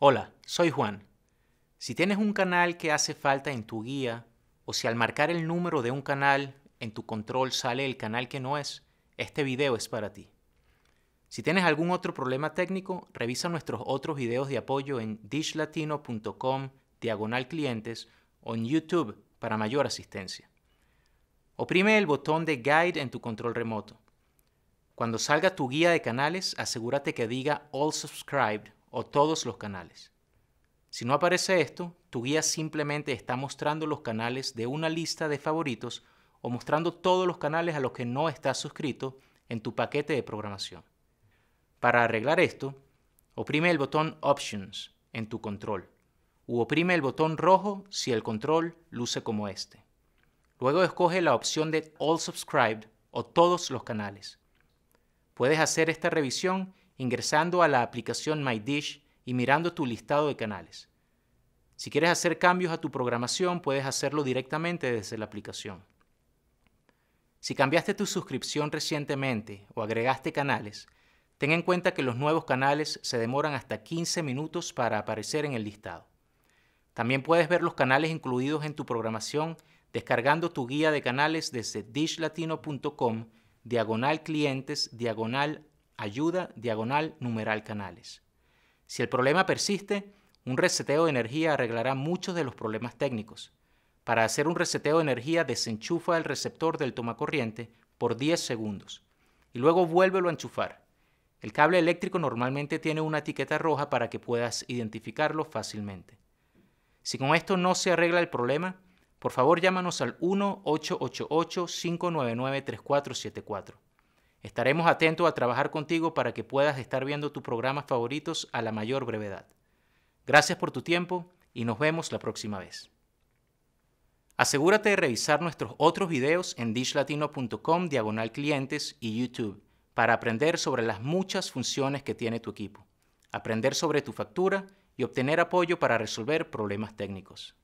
Hola, soy Juan. Si tienes un canal que hace falta en tu guía, o si al marcar el número de un canal en tu control sale el canal que no es, este video es para ti. Si tienes algún otro problema técnico, revisa nuestros otros videos de apoyo en dishlatino.com diagonal clientes o en YouTube para mayor asistencia. Oprime el botón de Guide en tu control remoto. Cuando salga tu guía de canales, asegúrate que diga All Subscribed o todos los canales. Si no aparece esto, tu guía simplemente está mostrando los canales de una lista de favoritos o mostrando todos los canales a los que no estás suscrito en tu paquete de programación. Para arreglar esto, oprime el botón Options en tu control u oprime el botón rojo si el control luce como este. Luego escoge la opción de All Subscribed o todos los canales. Puedes hacer esta revisión ingresando a la aplicación MyDish y mirando tu listado de canales. Si quieres hacer cambios a tu programación, puedes hacerlo directamente desde la aplicación. Si cambiaste tu suscripción recientemente o agregaste canales, ten en cuenta que los nuevos canales se demoran hasta 15 minutos para aparecer en el listado. También puedes ver los canales incluidos en tu programación descargando tu guía de canales desde dishlatino.com, diagonal clientes, diagonal ayuda diagonal numeral canales. Si el problema persiste, un reseteo de energía arreglará muchos de los problemas técnicos. Para hacer un reseteo de energía, desenchufa el receptor del tomacorriente por 10 segundos y luego vuélvelo a enchufar. El cable eléctrico normalmente tiene una etiqueta roja para que puedas identificarlo fácilmente. Si con esto no se arregla el problema, por favor llámanos al 1-888-599-3474. Estaremos atentos a trabajar contigo para que puedas estar viendo tus programas favoritos a la mayor brevedad. Gracias por tu tiempo y nos vemos la próxima vez. Asegúrate de revisar nuestros otros videos en dishlatinocom diagonal clientes y YouTube para aprender sobre las muchas funciones que tiene tu equipo, aprender sobre tu factura y obtener apoyo para resolver problemas técnicos.